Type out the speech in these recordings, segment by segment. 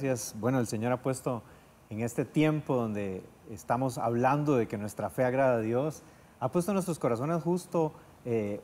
gracias. Bueno, el Señor ha puesto en este tiempo donde estamos hablando de que nuestra fe agrada a Dios, ha puesto en nuestros corazones justo eh,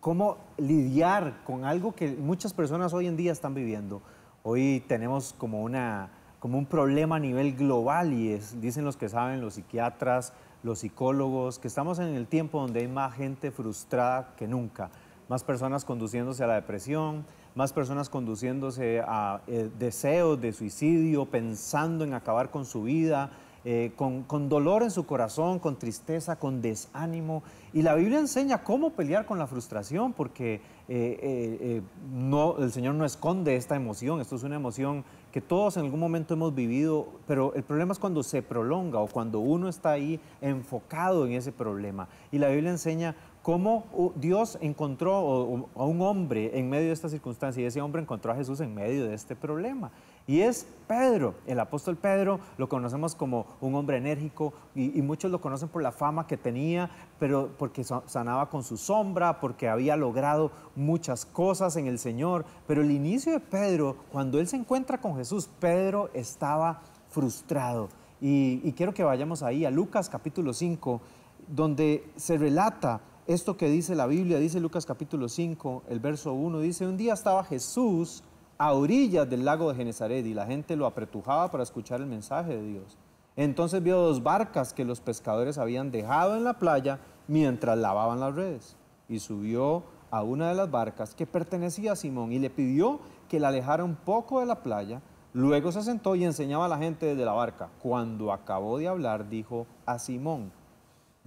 cómo lidiar con algo que muchas personas hoy en día están viviendo. Hoy tenemos como, una, como un problema a nivel global y es, dicen los que saben, los psiquiatras, los psicólogos, que estamos en el tiempo donde hay más gente frustrada que nunca, más personas conduciéndose a la depresión, más personas conduciéndose a eh, deseos de suicidio, pensando en acabar con su vida, eh, con, dolor en su corazón, con tristeza, con desánimo. Y la Biblia enseña cómo pelear con la frustración, porque eh, no, el Señor no esconde esta emoción, esto es una emoción que todos en algún momento hemos vivido, pero el problema es cuando se prolonga o cuando uno está ahí enfocado en ese problema. Y la Biblia enseña cómo uh, Dios encontró a un hombre en medio de esta circunstancia y ese hombre encontró a Jesús en medio de este problema. Y es Pedro, el apóstol Pedro, lo conocemos como un hombre enérgico y, muchos lo conocen por la fama que tenía, pero porque sanaba con su sombra, porque había logrado muchas cosas en el Señor. Pero el inicio de Pedro, cuando él se encuentra con Jesús, Pedro estaba frustrado. Y, y quiero que vayamos ahí a Lucas capítulo 5, donde se relata esto que dice la Biblia, dice Lucas capítulo 5, el verso 1, dice, un día estaba Jesús a orillas del lago de Genezaret y la gente lo apretujaba para escuchar el mensaje de Dios. Entonces vio dos barcas que los pescadores habían dejado en la playa mientras lavaban las redes y subió a una de las barcas que pertenecía a Simón y le pidió que la alejara un poco de la playa. Luego se sentó y enseñaba a la gente desde la barca. Cuando acabó de hablar, dijo a Simón,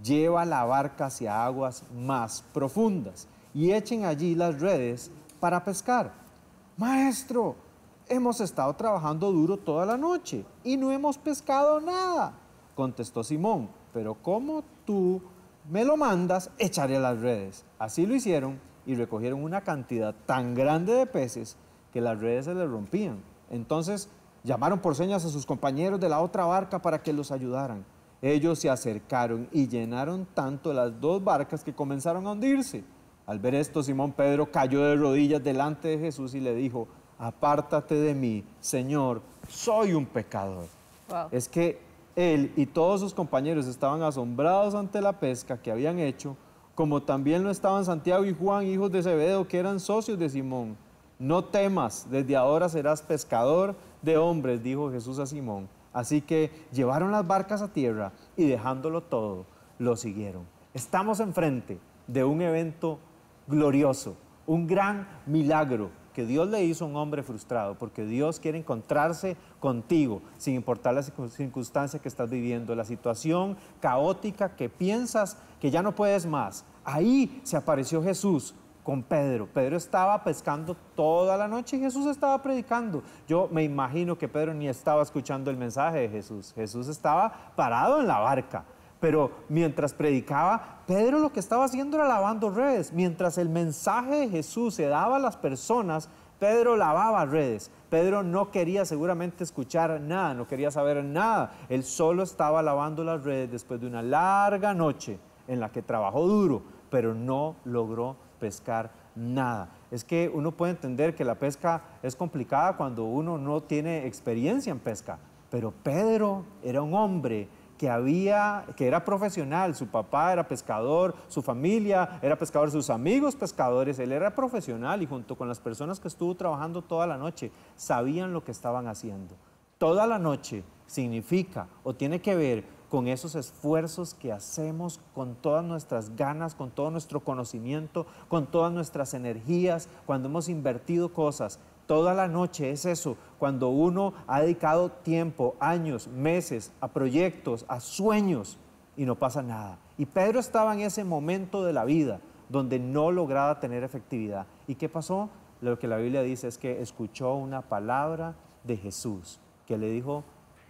lleva la barca hacia aguas más profundas y echen allí las redes para pescar. Maestro, hemos estado trabajando duro toda la noche y no hemos pescado nada, contestó Simón, pero como tú me lo mandas, echaré las redes. Así lo hicieron y recogieron una cantidad tan grande de peces que las redes se les rompían. Entonces llamaron por señas a sus compañeros de la otra barca para que los ayudaran. Ellos se acercaron y llenaron tanto las dos barcas que comenzaron a hundirse. Al ver esto, Simón Pedro cayó de rodillas delante de Jesús y le dijo, apártate de mí, Señor, soy un pecador. Es que él y todos sus compañeros estaban asombrados ante la pesca que habían hecho, como también lo estaban Santiago y Juan, hijos de Zebedeo, que eran socios de Simón. No temas, desde ahora serás pescador de hombres, dijo Jesús a Simón. Así que llevaron las barcas a tierra y dejándolo todo, lo siguieron. Estamos enfrente de un evento glorioso, un gran milagro que Dios le hizo a un hombre frustrado, porque Dios quiere encontrarse contigo, sin importar las circunstancias que estás viviendo, la situación caótica que piensas que ya no puedes más. Ahí se apareció Jesús con Pedro. Pedro estaba pescando toda la noche y Jesús estaba predicando. Yo me imagino que Pedro ni estaba escuchando el mensaje de Jesús. Jesús estaba parado en la barca. Pero mientras predicaba, Pedro lo que estaba haciendo era lavando redes. Mientras el mensaje de Jesús se daba a las personas, Pedro lavaba redes. Pedro no quería seguramente escuchar nada, no quería saber nada. Él solo estaba lavando las redes después de una larga noche en la que trabajó duro, pero no logró pescar nada. Es que uno puede entender que la pesca es complicada cuando uno no tiene experiencia en pesca, pero Pedro era un hombre que había, que era profesional, su papá era pescador, su familia era pescador, sus amigos pescadores, él era profesional y junto con las personas que estuvo trabajando toda la noche, sabían lo que estaban haciendo. Toda la noche significa o tiene que ver con esos esfuerzos que hacemos, con todas nuestras ganas, con todo nuestro conocimiento, con todas nuestras energías, cuando hemos invertido cosas. Toda la noche es eso, cuando uno ha dedicado tiempo, años, meses a proyectos, a sueños y no pasa nada. Y Pedro estaba en ese momento de la vida donde no lograba tener efectividad. ¿Y qué pasó? Lo que la Biblia dice es que escuchó una palabra de Jesús que le dijo,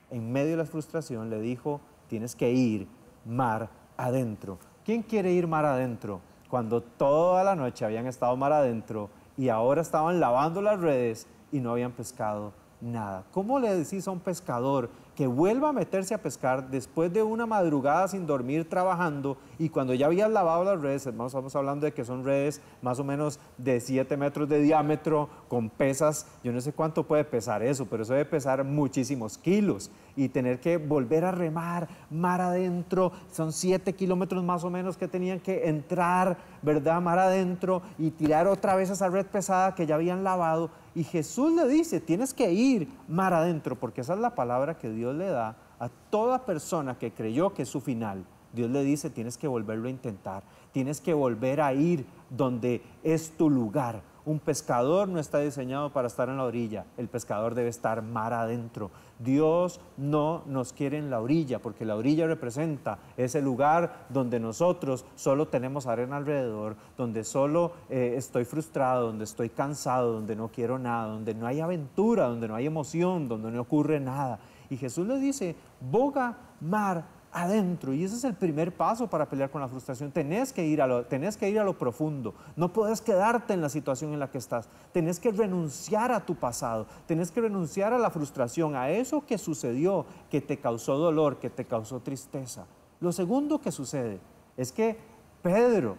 en medio de la frustración, le dijo, tienes que ir mar adentro. ¿Quién quiere ir mar adentro? Cuando toda la noche habían estado mar adentro y ahora estaban lavando las redes y no habían pescado nada. ¿Cómo le decís a un pescador que vuelva a meterse a pescar después de una madrugada sin dormir trabajando y cuando ya habían lavado las redes, hermanos, estamos hablando de que son redes más o menos de 7 metros de diámetro con pesas, yo no sé cuánto puede pesar eso, pero eso debe pesar muchísimos kilos y tener que volver a remar mar adentro, son 7 kilómetros más o menos que tenían que entrar, ¿verdad? Mar adentro y tirar otra vez esa red pesada que ya habían lavado y Jesús le dice, tienes que ir mar adentro porque esa es la palabra que Dios Dios le da a toda persona que creyó que es su final. Dios le dice, tienes que volverlo a intentar, tienes que volver a ir donde es tu lugar. Un pescador no está diseñado para estar en la orilla, el pescador debe estar mar adentro. Dios no nos quiere en la orilla, porque la orilla representa ese lugar donde nosotros solo tenemos arena alrededor, donde solo eh, estoy frustrado, donde estoy cansado, donde no quiero nada, donde no hay aventura, donde no hay emoción, donde no ocurre nada. Y Jesús le dice, boga mar adentro. Y ese es el primer paso para pelear con la frustración. Tenés que ir a lo, tenés que ir a lo profundo. No puedes quedarte en la situación en la que estás. Tenés que renunciar a tu pasado. Tenés que renunciar a la frustración, a eso que sucedió, que te causó dolor, que te causó tristeza. Lo segundo que sucede es que Pedro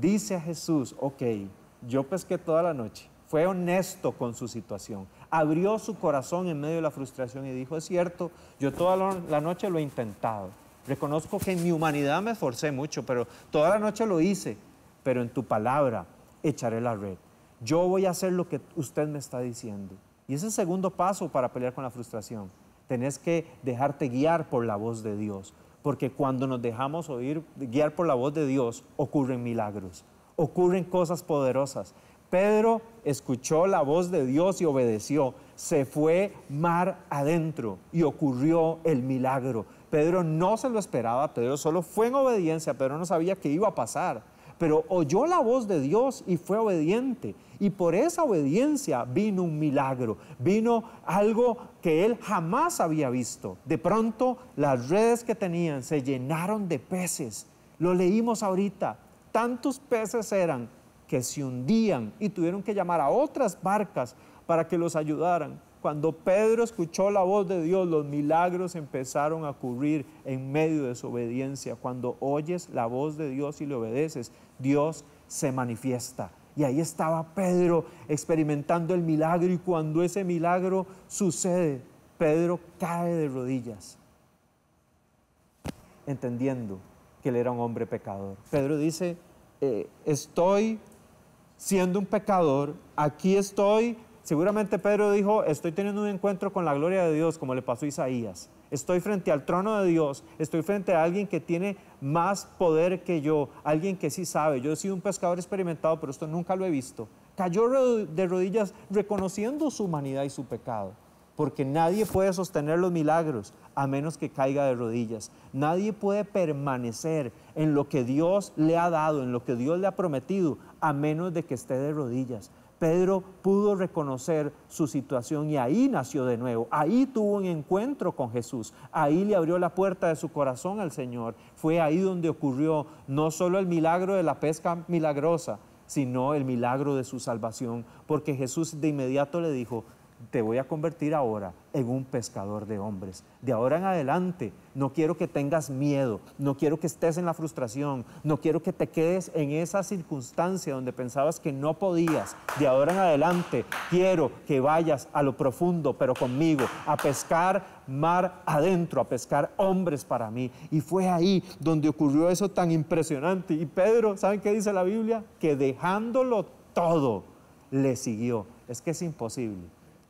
dice a Jesús, ok, yo pesqué toda la noche fue honesto con su situación, abrió su corazón en medio de la frustración y dijo, es cierto, yo toda la noche lo he intentado, reconozco que en mi humanidad me esforcé mucho, pero toda la noche lo hice, pero en tu palabra echaré la red, yo voy a hacer lo que usted me está diciendo. Y ese es el segundo paso para pelear con la frustración. Tenés que dejarte guiar por la voz de Dios, porque cuando nos dejamos oír, guiar por la voz de Dios, ocurren milagros, ocurren cosas poderosas. Pedro escuchó la voz de Dios y obedeció. Se fue mar adentro y ocurrió el milagro. Pedro no se lo esperaba, Pedro solo fue en obediencia, Pedro no sabía qué iba a pasar, pero oyó la voz de Dios y fue obediente. Y por esa obediencia vino un milagro, vino algo que él jamás había visto. De pronto las redes que tenían se llenaron de peces. Lo leímos ahorita, tantos peces eran que se hundían y tuvieron que llamar a otras barcas para que los ayudaran. Cuando Pedro escuchó la voz de Dios, los milagros empezaron a ocurrir en medio de su obediencia. Cuando oyes la voz de Dios y le obedeces, Dios se manifiesta. Y ahí estaba Pedro experimentando el milagro y cuando ese milagro sucede, Pedro cae de rodillas, entendiendo que él era un hombre pecador. Pedro dice, eh, estoy siendo un pecador, aquí estoy, seguramente Pedro dijo, estoy teniendo un encuentro con la gloria de Dios, como le pasó a Isaías. Estoy frente al trono de Dios, estoy frente a alguien que tiene más poder que yo, alguien que sí sabe. Yo he sido un pescador experimentado, pero esto nunca lo he visto. Cayó de rodillas reconociendo su humanidad y su pecado porque nadie puede sostener los milagros a menos que caiga de rodillas. Nadie puede permanecer en lo que Dios le ha dado, en lo que Dios le ha prometido, a menos de que esté de rodillas. Pedro pudo reconocer su situación y ahí nació de nuevo, ahí tuvo un encuentro con Jesús, ahí le abrió la puerta de su corazón al Señor. Fue ahí donde ocurrió no solo el milagro de la pesca milagrosa, sino el milagro de su salvación, porque Jesús de inmediato le dijo, te voy a convertir ahora en un pescador de hombres. De ahora en adelante, no quiero que tengas miedo, no quiero que estés en la frustración, no quiero que te quedes en esa circunstancia donde pensabas que no podías. De ahora en adelante, quiero que vayas a lo profundo, pero conmigo, a pescar mar adentro, a pescar hombres para mí. Y fue ahí donde ocurrió eso tan impresionante. Y Pedro, ¿saben qué dice la Biblia? Que dejándolo todo, le siguió. Es que es imposible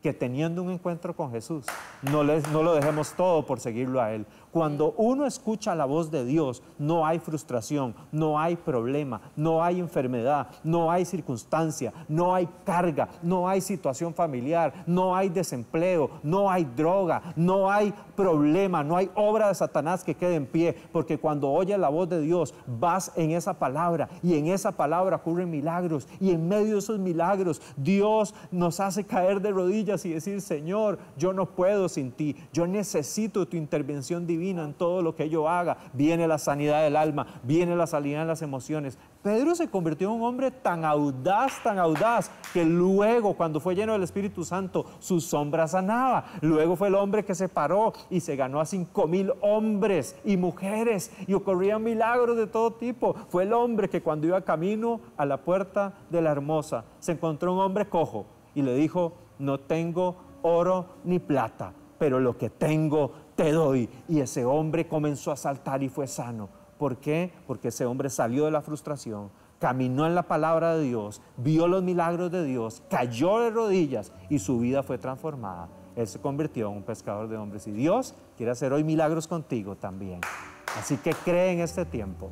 que teniendo un encuentro con Jesús, no, les, no lo dejemos todo por seguirlo a Él. Cuando uno escucha la voz de Dios, no hay frustración, no hay problema, no hay enfermedad, no hay circunstancia, no hay carga, no hay situación familiar, no hay desempleo, no hay droga, no hay problema, no hay obra de Satanás que quede en pie, porque cuando oyes la voz de Dios, vas en esa palabra y en esa palabra ocurren milagros y en medio de esos milagros Dios nos hace caer de rodillas y decir, Señor, yo no puedo sin ti, yo necesito tu intervención divina en todo lo que yo haga. Viene la sanidad del alma, viene la sanidad en las emociones. Pedro se convirtió en un hombre tan audaz, tan audaz, que luego, cuando fue lleno del Espíritu Santo, su sombra sanaba. Luego fue el hombre que se paró y se ganó a cinco mil hombres y mujeres y ocurrían milagros de todo tipo. Fue el hombre que cuando iba camino a la puerta de la hermosa, se encontró un hombre cojo y le dijo, no tengo oro ni plata, pero lo que tengo te doy. Y ese hombre comenzó a saltar y fue sano. ¿Por qué? Porque ese hombre salió de la frustración, caminó en la palabra de Dios, vio los milagros de Dios, cayó de rodillas y su vida fue transformada. Él se convirtió en un pescador de hombres y Dios quiere hacer hoy milagros contigo también. Así que cree en este tiempo.